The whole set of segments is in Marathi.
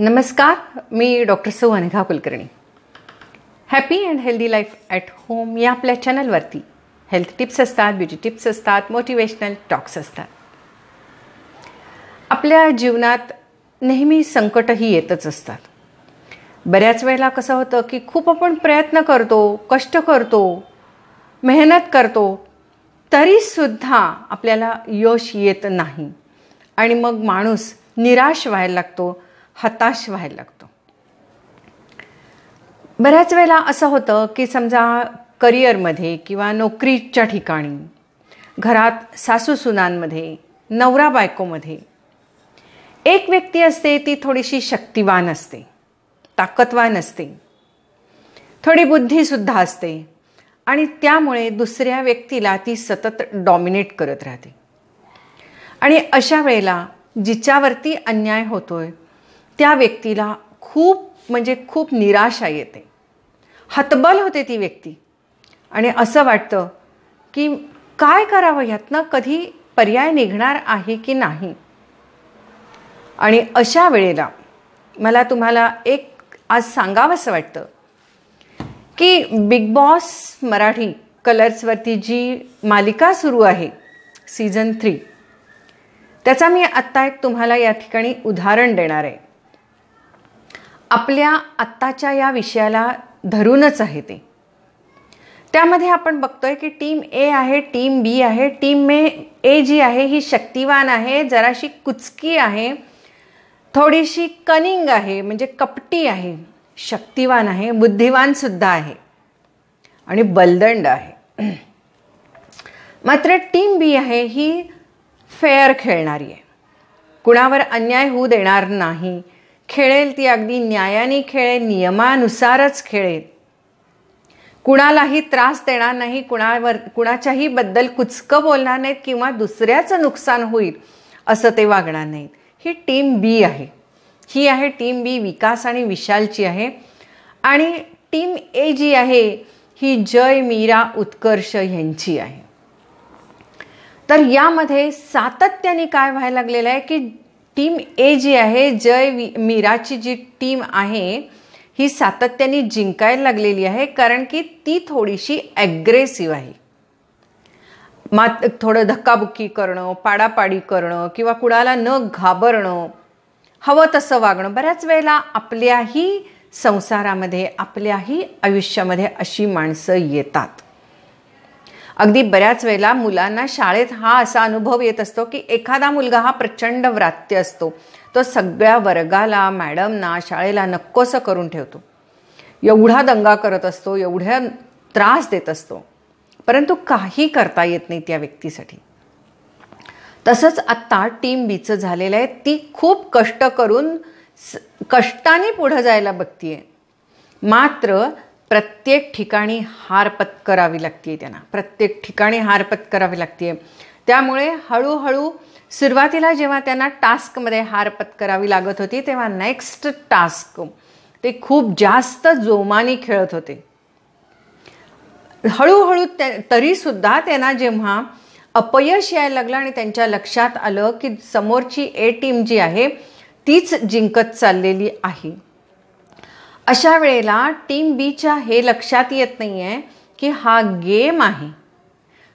नमस्कार मी डॉक्टर सौ Anagha Kulkarni happy and healthy life at home या आपल्या चॅनलवरती हेल्थ टिप्स असतात ब्युटी टिप्स असतात मोटिवेशनल टॉक्स असतात आपल्या जीवनात नेहमी संकटही येतच असतात बऱ्याच वेळेला कसं होतं की खूप आपण प्रयत्न करतो कष्ट करतो मेहनत करतो तरीसुद्धा आपल्याला यश येत नाही आणि मग माणूस निराश व्हायला लागतो हताश व्हायला लागतो बऱ्याच वेळेला असं होतं की समजा करिअरमध्ये किंवा नोकरीच्या ठिकाणी घरात सासूसुनांमध्ये नवरा बायकोमध्ये एक व्यक्ती असते ती थोडीशी शक्तिवान असते ताकदवान असते थोडी बुद्धीसुद्धा असते आणि त्यामुळे दुसऱ्या व्यक्तीला ती सतत डॉमिनेट करत राहते आणि अशा वेळेला जिच्यावरती अन्याय होतोय त्या व्यक्तीला खूप म्हणजे खूप निराशा येते हतबल होते ती व्यक्ती आणि असं वाटतं की काय करावं ह्यातनं कधी पर्याय निघणार आहे की नाही आणि अशा वेळेला मला तुम्हाला एक आज सांगावंसं वाटतं की बिग बॉस मराठी कलर्सवरती जी मालिका सुरू आहे सीझन थ्री त्याचा मी आत्ता एक तुम्हाला या ठिकाणी उदाहरण देणार आहे आपल्या आत्ताच्या या विषयाला धरूनच आहे ते त्यामध्ये आपण बघतोय की टीम ए आहे टीम बी आहे टीम मे ए जी आहे ही शक्तिवान आहे जराशी कुचकी आहे थोडीशी कनिंग आहे म्हणजे कपटी आहे शक्तिवान आहे बुद्धिवानसुद्धा आहे आणि बलदंड आहे मात्र टीम बी आहे ही फेअर खेळणारी आहे कुणावर अन्याय होऊ देणार नाही खेळेल ती अगदी न्यायाने खेळेल नियमानुसारच खेळेल कुणालाही त्रास देणार नाही कुणावर कुणाच्याही बद्दल कुचकं बोलणार नाहीत किंवा दुसऱ्याचं नुकसान होईल असं ते वागणार नाहीत ही टीम बी आहे ही आहे टीम बी विकास आणि विशालची आहे आणि टीम ए जी आहे ही जय मीरा उत्कर्ष यांची आहे तर यामध्ये सातत्याने काय व्हायला लागलेलं आहे की टीम ए जी आहे जय मीराची जी टीम आहे ही सातत्याने जिंकायला लागलेली आहे कारण की ती थोडीशी ॲग्रेसिव्ह आहे मात थोडं धक्काबुक्की करणं पाडापाडी करणं किंवा कुणाला न घाबरणं हवं तसं वागणं बऱ्याच वेळेला आपल्याही संसारामध्ये आपल्याही आयुष्यामध्ये अशी माणसं येतात अगदी बऱ्याच वेळेला मुलांना शाळेत हा असा अनुभव येत असतो की एखादा मुलगा हा प्रचंड व्रात्य असतो तो सगळ्या वर्गाला मॅडमना शाळेला नक्कोसं करून ठेवतो एवढा दंगा करत असतो एवढ्या त्रास देत असतो परंतु काही करता येत नाही त्या व्यक्तीसाठी तसंच आत्ता टीम बीचं झालेलं आहे ती खूप कष्ट करून कष्टाने पुढं जायला बघतीये मात्र प्रत्येक ठिकाणी हार पत्करावी लागते त्यांना प्रत्येक ठिकाणी हार पत्करावी लागते त्यामुळे हळूहळू सुरुवातीला जेव्हा त्यांना टास्कमध्ये हार पत्करावी लागत होती तेव्हा नेक्स्ट टास्क ते खूप जास्त जोमाने खेळत होते हळूहळू तरीसुद्धा त्यांना जेव्हा अपयश यायला लागलं आणि त्यांच्या लक्षात आलं की समोरची ए टीम जी आहे तीच जिंकत चाललेली आहे अशा वेळेला टीम बीच्या हे लक्षात येत नाही आहे की हा गेम आहे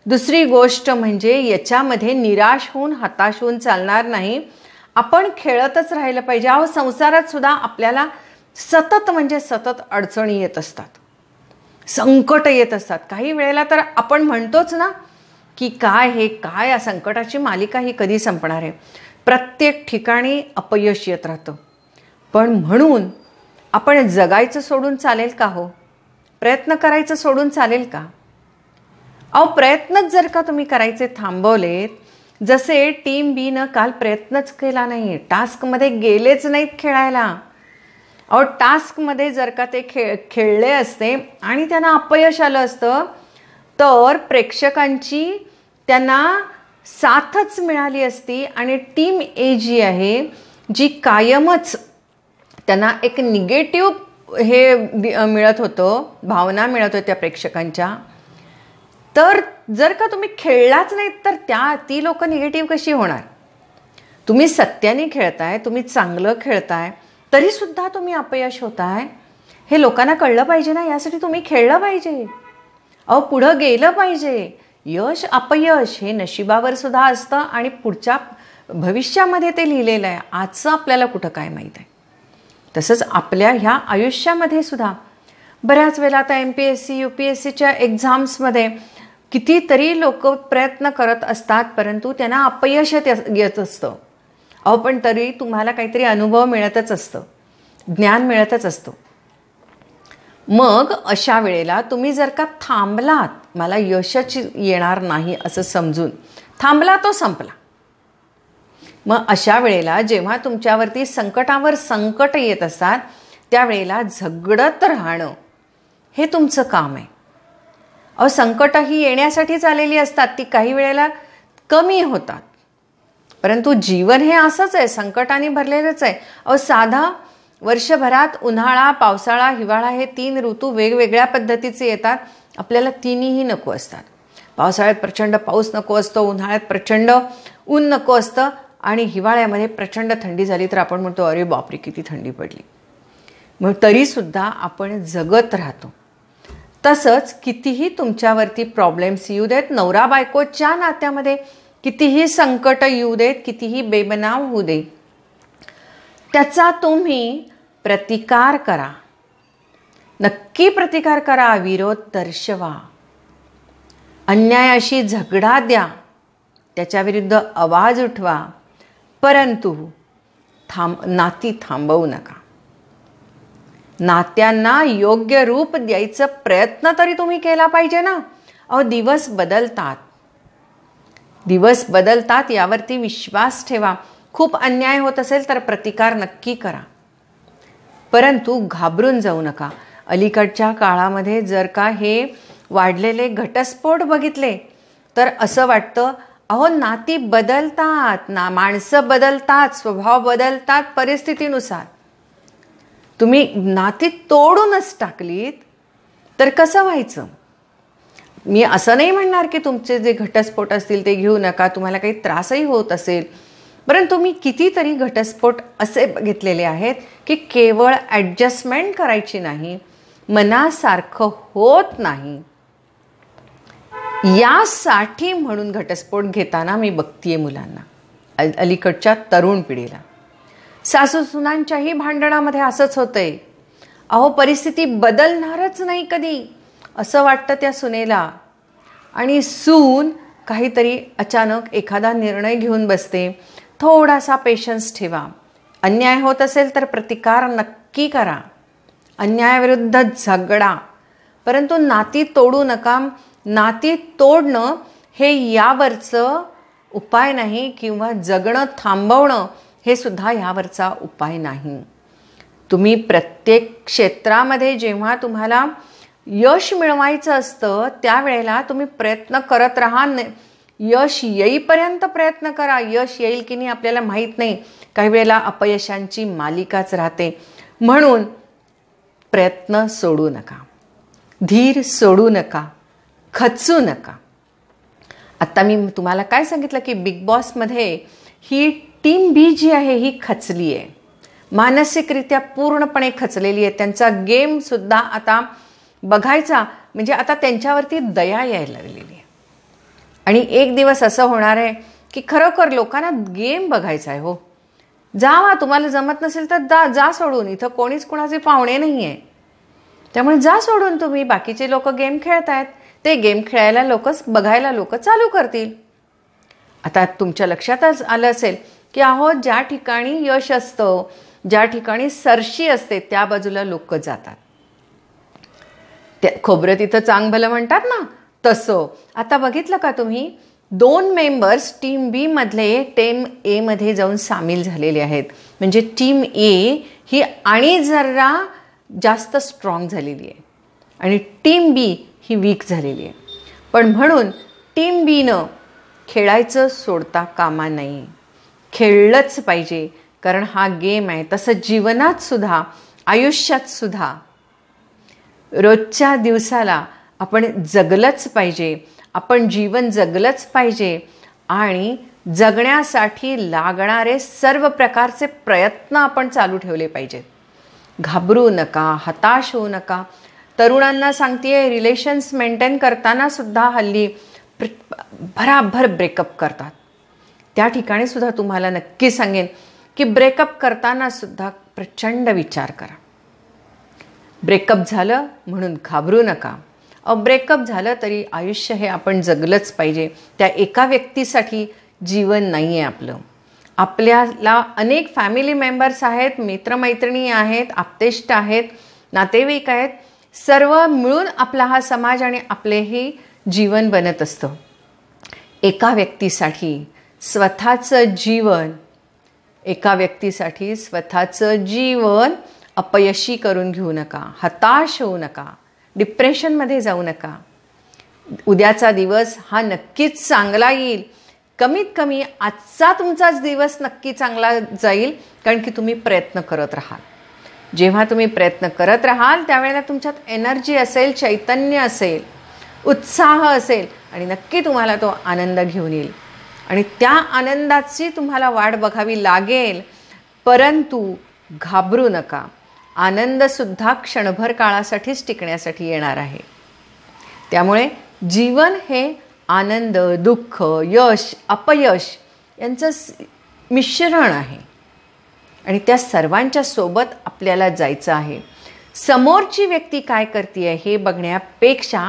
दुसरी गोष्ट म्हणजे याच्यामध्ये निराश होऊन हताश होऊन चालणार नाही आपण खेळतच राहिलं पाहिजे अहो संसारात सुद्धा आपल्याला सतत म्हणजे सतत अडचणी येत असतात संकट येत असतात काही वेळेला तर आपण म्हणतोच ना की काय हे काय या संकटाची मालिका ही कधी संपणार आहे प्रत्येक ठिकाणी अपयश येत राहतं पण म्हणून आपण जगायचं सोडून चालेल का हो प्रयत्न करायचं सोडून चालेल का अहो प्रयत्नच जर का तुम्ही करायचे थांबवलेत जसे टीम बीनं काल प्रयत्नच केला नाही टास्कमध्ये गेलेच नाहीत खेळायला अहो टास्कमध्ये जर का ते खेळ खेळले असते आणि त्यांना अपयश आलं असतं तर प्रेक्षकांची त्यांना साथच मिळाली असती आणि टीम ए जी आहे जी कायमच त्यांना एक निगेटिव हे मिळत होतं भावना मिळत होत्या प्रेक्षकांच्या तर जर का तुम्ही खेळलाच नाही तर त्या ती लोकं निगेटिव्ह कशी होणार तुम्ही सत्याने खेळताय तुम्ही चांगलं खेळताय तरीसुद्धा तुम्ही अपयश होताय हे लोकांना कळलं पाहिजे ना यासाठी तुम्ही खेळलं पाहिजे अहो पुढं गेलं पाहिजे यश अपयश हे नशिबावर सुद्धा असतं आणि पुढच्या भविष्यामध्ये ते लिहिलेलं आहे आजचं आपल्याला कुठं काय माहीत आहे तसंच आपल्या ह्या आयुष्यामध्ये सुद्धा बऱ्याच वेळेला आता M P S C U P S सीच्या एक्झाम्समध्ये कितीतरी लोक प्रयत्न करत असतात परंतु त्यांना अपयश येत असतं अहो पण तरी तुम्हाला काहीतरी अनुभव मिळतच असतं ज्ञान मिळतच असतं मग अशा वेळेला तुम्ही जर का थांबलात मला यशच येणार नाही असं समजून थांबला तो संपला मग अशा वेळेला जेव्हा तुमच्यावरती संकटावर संकट येत असतात त्यावेळेला झगडत राहणं हे तुमचं काम आहे अहो संकट ही येण्यासाठीच आलेली असतात ती काही वेळेला कमी होतात परंतु जीवन हे असंच आहे संकटाने भरलेलंच आहे अहो साधा वर्षभरात उन्हाळा पावसाळा हिवाळा हे तीन ऋतू वेगवेगळ्या पद्धतीचे येतात आपल्याला तिन्हीही नको असतात पावसाळ्यात प्रचंड पाऊस नको असतो उन्हाळ्यात प्रचंड ऊन नको असतं आणि हिवाळ्यामध्ये प्रचंड थंडी झाली तर आपण म्हणतो अरे बापरे किती थंडी पडली मग तरीसुद्धा आपण जगत राहतो तसंच कितीही तुमच्यावरती प्रॉब्लेम्स येऊ देत नवरा बायकोच्या नात्यामध्ये कितीही संकट येऊ देत कितीही बेबनाव होऊ दे त्याचा तुम्ही प्रतिकार करा नक्की प्रतिकार करा विरोध दर्शवा अन्यायाशी झगडा द्या त्याच्याविरुद्ध आवाज उठवा परंतु थांब नाती थांबवू नका नात्यांना योग्य रूप द्यायचा प्रयत्न तरी तुम्ही केला पाहिजे ना अहो दिवस बदलतात दिवस बदलतात यावरती विश्वास ठेवा खूप अन्याय होत असेल तर प्रतिकार नक्की करा परंतु घाबरून जाऊ नका अलीकडच्या काळामध्ये जर का हे वाढलेले घटस्फोट बघितले तर असं वाटतं अहो नाती बदलतात ना माणसं बदलतात स्वभाव बदलतात परिस्थितीनुसार तुम्ही नाती तोडूनच टाकलीत तर कसं व्हायचं मी असं नाही म्हणणार की तुमचे जे घटस्फोट असतील ते घेऊ नका तुम्हाला काही त्रासही होत असेल परंतु मी कितीतरी घटस्फोट असे घेतलेले आहेत की केवळ ॲडजस्टमेंट करायची नाही मनासारखं होत नाही यासाठी म्हणून घटस्फोट घेताना मी बघतीये मुलांना अलीकडच्या तरुण पिढीला सासू सुनांच्याही भांडणामध्ये असंच होतंय अहो परिस्थिती बदलणारच नाही कधी असं वाटतं त्या सुनेला आणि सून काहीतरी अचानक एखादा निर्णय घेऊन बसते थोडासा पेशन्स ठेवा अन्याय होत असेल तर प्रतिकार नक्की करा अन्यायाविरुद्ध झगडा परंतु नाती तोडू नका नाती तोडणं हे यावरचं उपाय नाही किंवा जगणं थांबवणं हे सुद्धा यावरचा उपाय नाही तुम्ही प्रत्येक क्षेत्रामध्ये जेव्हा तुम्हाला यश मिळवायचं असतं त्यावेळेला तुम्ही प्रयत्न करत राहा यश येईपर्यंत प्रयत्न करा यश येईल की नाही आपल्याला माहीत नाही काही वेळेला अपयशांची मालिकाच राहते म्हणून प्रयत्न सोडू नका धीर सोडू नका खचू नका आत्ता मी तुम्हाला काय सांगितलं की बिग बॉसमध्ये ही टीम बी जी आहे ही खचली आहे मानसिकरित्या पूर्णपणे खचलेली आहे त्यांचा गेमसुद्धा आता बघायचा म्हणजे आता त्यांच्यावरती दया यायला लागलेली आहे आणि एक दिवस असं होणार आहे की खरोखर लोकांना गेम बघायचा आहे हो जावा तुम्हाला जमत नसेल तर जा जा सोडून इथं कोणीच कोणाचे पाहुणे नाही आहे त्यामुळे जा सोडून तुम्ही बाकीचे लोक गेम खेळत आहेत ते गेम खेळायला लोकच बघायला लोक चालू करतील आता तुमच्या लक्षातच आलं असेल की अहो ज्या ठिकाणी यश असतं ज्या ठिकाणी सरशी असते त्या बाजूला लोक जातात त्या खोबरं तिथं चांग भलं म्हणतात ना तसं आता बघितलं का तुम्ही दोन मेंबर्स टीम बी मधले टीम ए मध्ये जाऊन सामील झालेले आहेत म्हणजे टीम ए ही आणि जरा जास्त स्ट्रॉंग झालेली आहे आणि टीम बी ही वीक झालेली आहे पण म्हणून टीम बीनं खेळायचं सोडता कामा नाही खेळलंच पाहिजे कारण हा गेम आहे तसं जीवनात सुद्धा आयुष्यात सुद्धा रोजच्या दिवसाला आपण जगलंच पाहिजे आपण जीवन जगलंच पाहिजे आणि जगण्यासाठी लागणारे सर्व प्रकारचे प्रयत्न आपण चालू ठेवले पाहिजेत घाबरू नका हताश होऊ नका तरुणांना सांगते रिलेशन्स मेंटेन करताना सुद्धा हल्ली भराभर ब्रेकअप करतात त्या ठिकाणी सुद्धा तुम्हाला नक्की सांगेन की ब्रेकअप करताना सुद्धा प्रचंड विचार करा ब्रेकअप झालं म्हणून घाबरू नका अ ब्रेकअप झालं तरी आयुष्य हे आपण जगलंच पाहिजे त्या एका व्यक्तीसाठी जीवन नाही आहे आपलं आपल्याला अनेक फॅमिली मेंबर्स आहेत मित्रमैत्रिणी आहेत आप्तेष्ट आहेत नातेवाईक आहेत सर्व मिळून आपला हा समाज आणि आपलेही जीवन बनत असतं एका व्यक्तीसाठी स्वतःचं जीवन एका व्यक्तीसाठी स्वतःचं जीवन अपयशी करून घेऊ नका हताश होऊ नका डिप्रेशनमध्ये जाऊ नका उद्याचा दिवस हा नक्कीच चांगला येईल कमीत कमी आजचा तुमचाच दिवस नक्की चांगला जाईल कारण की तुम्ही प्रयत्न करत राहाल जेव्हा तुम्ही प्रयत्न करत राहाल त्यावेळेला तुमच्यात एनर्जी असेल चैतन्य असेल उत्साह असेल आणि नक्की तुम्हाला तो आनंद घेऊन येईल आणि त्या आनंदाची तुम्हाला वाट बघावी लागेल परंतु घाबरू नका आनंदसुद्धा क्षणभर काळासाठीच टिकण्यासाठी येणार आहे त्यामुळे जीवन हे आनंद दुःख यश अपयश यांचं मिश्रण आहे आणि त्या सर्वांच्या सोबत आपल्याला जायचं आहे समोरची व्यक्ती काय करते आहे हे बघण्यापेक्षा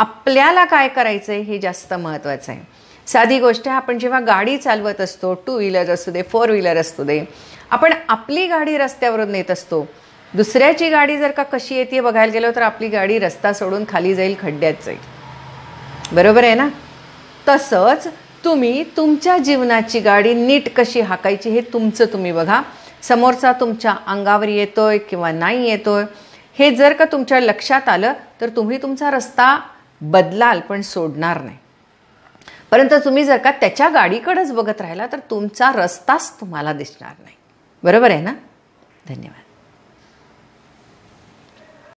आपल्याला काय करायचं आहे हे जास्त महत्त्वाचं आहे साधी गोष्ट आहे आपण जेव्हा गाडी चालवत असतो टू व्हीलर असू दे फोर व्हीलर असू दे आपण आपली गाडी रस्त्यावरून नेत असतो दुसऱ्याची गाडी जर का कशी येते बघायला गेलो तर आपली गाडी रस्ता सोडून खाली जाईल खड्ड्यात जाईल बरोबर आहे ना तसंच तुम्ही तुमच्या जीवनाची गाडी नीट कशी हाकायची हे तुमचं तुम्ही बघा समोरचा तुमच्या अंगावर येतोय किंवा नाही येतोय हे जर का तुमच्या लक्षात आलं तर तुम्ही तुमचा रस्ता बदलाल पण सोडणार नाही परंतु तुम्ही जर का त्याच्या गाडीकडेच बघत राहिला तर तुमचा रस्ताच तुम्हाला दिसणार नाही बरोबर आहे ना धन्यवाद